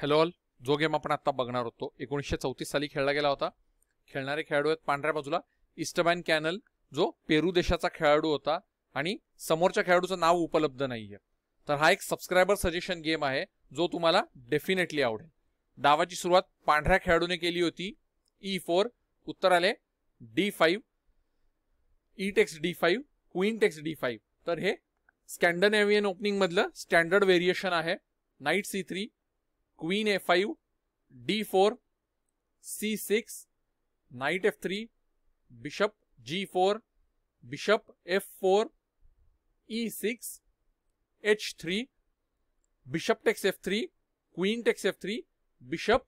hello all जो game आपण आता बघणार होतो एकोणीसशे चौतीस साली खेळला गेला होता खेळणारे खेळाडू आहेत पांढऱ्या बाजूला इस्टबॅन कॅनल जो पेरू देशाचा खेळाडू होता आणि समोरच्या खेळाडूचं नाव उपलब्ध नाहीये तर हा एक सबस्क्रायबर सजेशन गेम आहे जो तुम्हाला डेफिनेटली आवडेल डावाची सुरुवात पांढऱ्या खेळाडूने केली होती ई e फोर उत्तर आले D five E takes D five queen takes D five तर हे स्कॅन्डनेव्हियन ओपनिंग मधलं स्टँडर्ड व्हेरिएशन आहे knight C three queen A five D four C six knight F three bishop G four bishop F four E six H three bishop takes F three queen takes F three bishop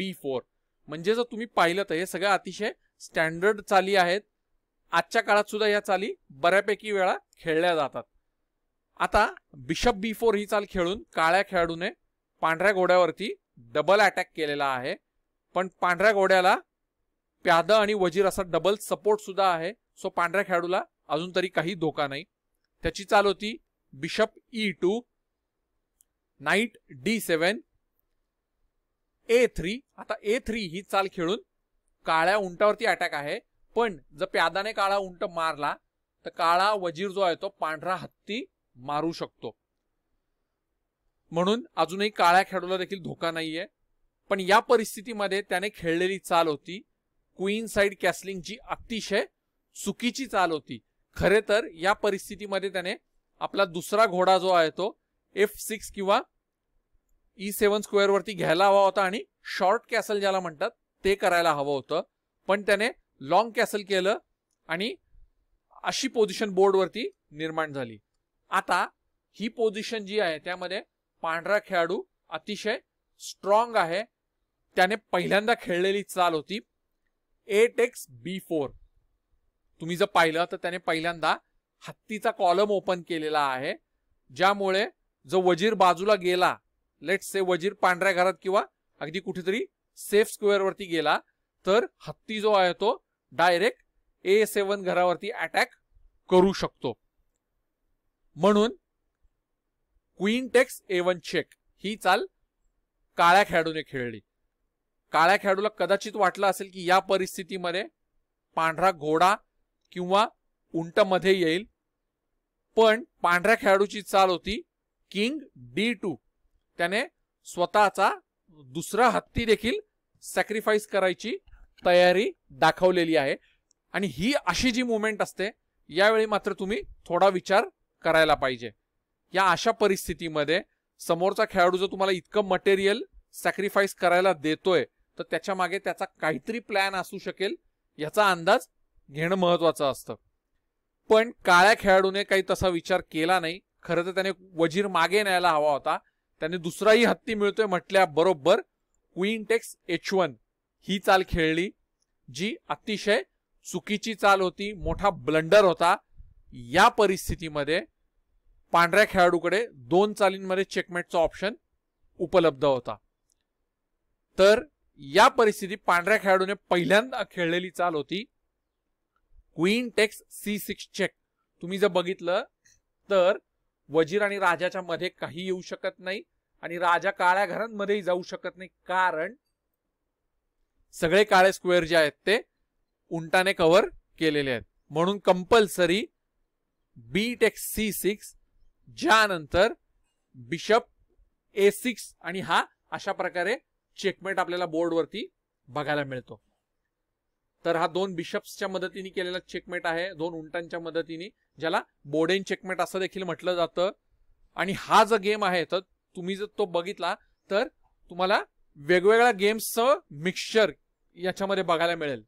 B four म्हणजे जर तुम्ही पाहिलं तर हे सगळं अतिशय standard चाली आहेत आजच्या काळात सुद्धा या चाली बऱ्यापैकी वेळा खेळल्या जातात आता बिशप बी फोर ही चाल खेळून काळ्या खेळाडूने पांढऱ्या घोड्यावरती डबल अटॅक केलेला आहे पण पांढऱ्या घोड्याला प्याद आणि वजीर असा डबल सपोर्ट सुद्धा आहे सो पांढऱ्या खेळाडूला अजून तरी काही धोका नाही त्याची चाल होती bishop E two knight D seven A three आता ए थ्री ही चाल खेळून काळ्या उंटावरती अटॅक आहे पण जर प्यादाने काळा उंट मारला तर काळा वजीर जो आहे तो पांढरा हत्ती मारू शकतो म्हणून अजूनही काळ्या खेळाडूला देखील धोका नाहीये पण या परिस्थितीमध्ये त्याने खेळलेली चाल होती क्वीन साईड कॅसलिंग जी अतिशय चुकीची चाल होती खरे तर या परिस्थितीमध्ये त्याने आपला दुसरा घोडा जो आहे तो एफ सिक्स किंवा ई सेव्हन स्क्वेअर वरती घ्यायला हवा होता आणि शॉर्ट कॅसल ज्याला म्हणतात ते करायला हवं होतं पण त्याने लॉंग कॅसल केलं आणि अशी पोझिशन बोर्डवरती निर्माण झाली आता ही पोझिशन जी आहे त्यामध्ये पांढरा खेळाडू अतिशय स्ट्रॉंग आहे त्याने पहिल्यांदा खेळलेली चाल होती एट एक्स बी फोर तुम्ही जर पाहिलं तर त्याने पहिल्यांदा हत्तीचा कॉलम ओपन केलेला आहे ज्यामुळे जो वजीर बाजूला गेला लेट से वजीर पांढऱ्या घरात किंवा अगदी कुठेतरी सेफ स्क्वेअरवरती गेला तर हत्ती जो आहे तो डायरेक्ट ए सेवन घरावरती अटॅक करू शकतो म्हणून क्वीन टेक्स एवन चेक ही चाल काळ्या खेळाडूने खेळली काळ्या खेळाडूला कदाचित वाटलं असेल की या परिस्थितीमध्ये पांढरा घोडा किंवा उंट मध्ये येईल पण पांढऱ्या खेळाडूची चाल होती किंग डी टू त्याने स्वतःचा दुसरा हत्ती देखील सॅक्रिफाईस करायची तयारी दाखवलेली आहे आणि ही अशी जी मुवमेंट असते यावेळी मात्र तुम्ही थोडा विचार करायला पाहिजे या अशा परिस्थितीमध्ये समोरचा खेळाडू जर तुम्हाला इतकं मटेरियल सॅक्रिफाईस करायला देतोय तर त्याच्या मागे त्याचा काहीतरी प्लॅन असू शकेल याचा अंदाज घेणं महत्वाचं असतं पण काळ्या खेळाडूने काही तसा विचार केला नाही खरं तर त्याने वजीर मागे न्यायला हवा होता त्याने दुसराही हत्ती मिळतोय म्हटल्या म्हटल्याबरोबर टेक्स एच वन ही चाल खेळली जी अतिशय चुकीची चाल होती मोठा ब्लंडर होता या परिस्थितीमध्ये पांढऱ्या खेळाडूकडे दोन चालींमध्ये चेकमेटचा ऑप्शन उपलब्ध होता तर या परिस्थितीत पांढऱ्या खेळाडूने पहिल्यांदा खेळलेली चाल होती queen takes c six check तुम्ही जर बघितलं तर वजीर आणि राजाच्या मध्ये काही येऊ शकत नाही आणि राजा काळ्या घरांमध्येही जाऊ शकत नाही कारण सगळे काळे स्क्वेअर जे आहेत ते उंटाने कव्हर केलेले आहेत म्हणून compulsory b takes c six ज्यानंतर बिशप ए सिक्स आणि हा अशा प्रकारे चेकमेट आपल्याला बोर्डवरती बघायला मिळतो तर हा दोन बिशप्सच्या मदतीने केलेला चेकमेट आहे दोन उंटांच्या मदतीने ज्याला बोडेन चेकमेट असं देखील म्हटलं जातं आणि हा जो गेम आहे तर तुम्ही जर तो बघितला तर तुम्हाला वेगवेगळ्या गेम्सचं मिक्सचर याच्यामध्ये बघायला मिळेल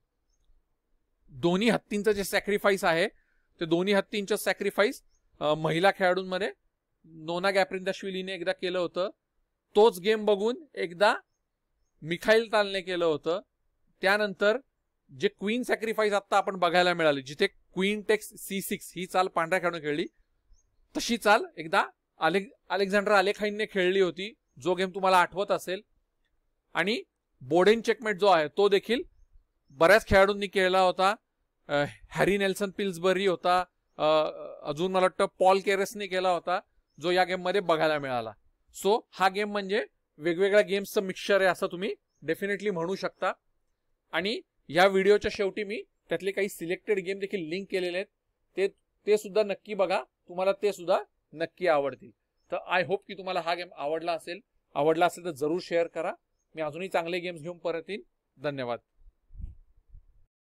दोन्ही हत्तींचं जे सॅक्रिफाईस आहे ते दोन्ही हत्तींचं सॅक्रिफाईस महिला खेळाडूंमध्ये नोना श्विलीने एकदा केलं होतं तोच गेम बघून एकदा मिखाईल तालने केलं होतं त्यानंतर जे क्वीन सॅक्रिफाईस आता आपण बघायला मिळाली जिथे क्वीन टेक्स सी सिक्स ही चाल पांढऱ्या खेळून खेळली तशी चाल एकदा अलेक् अलेक्झांडर अलेखाईनने खेळली होती जो गेम तुम्हाला आठवत असेल आणि बोडेन चेकमेट जो आहे तो देखील बऱ्याच खेळाडूंनी खेळला होता हॅरी नेल्सन पिल्सबरी होता अजून मला वाटतं पॉल केरेसने केला होता जो या गेममध्ये बघायला मिळाला सो हा गेम म्हणजे वेगवेगळ्या गेम्सचं मिक्सचर आहे असं तुम्ही डेफिनेटली म्हणू शकता आणि या व्हिडिओच्या शेवटी मी त्यातले काही सिलेक्टेड गेम देखील लिंक केलेले आहेत ते ते सुद्धा नक्की बघा तुम्हाला ते सुद्धा नक्की आवडतील तर आय होप की तुम्हाला हा गेम आवडला असेल आवडला असेल तर जरूर शेअर करा मी अजूनही चांगले गेम्स घेऊन परत येईन धन्यवाद